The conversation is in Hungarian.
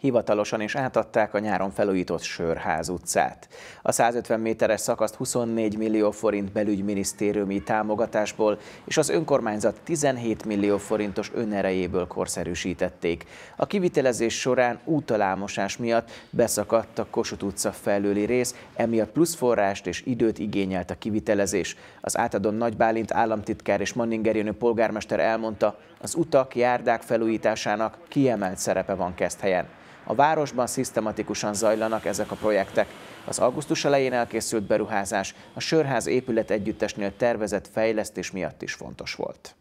hivatalosan is átadták a nyáron felújított Sörház utcát. A 150 méteres szakaszt 24 millió forint belügyminisztériumi támogatásból és az önkormányzat 17 millió forintos önerejéből korszerűsítették. A kivitelezés során útalámosás miatt beszakadt a Kossuth utca felőli rész, emiatt plusz forrást és időt igényelt a kivitelezés. Az átadon Nagy Bálint államtitkár és Manningerjönő polgármester elmondta, az utak, járdák felújításának kiemelt szerepe van kezd helyen. A városban szisztematikusan zajlanak ezek a projektek. Az augusztus elején elkészült beruházás a Sörház épület együttesnél tervezett fejlesztés miatt is fontos volt.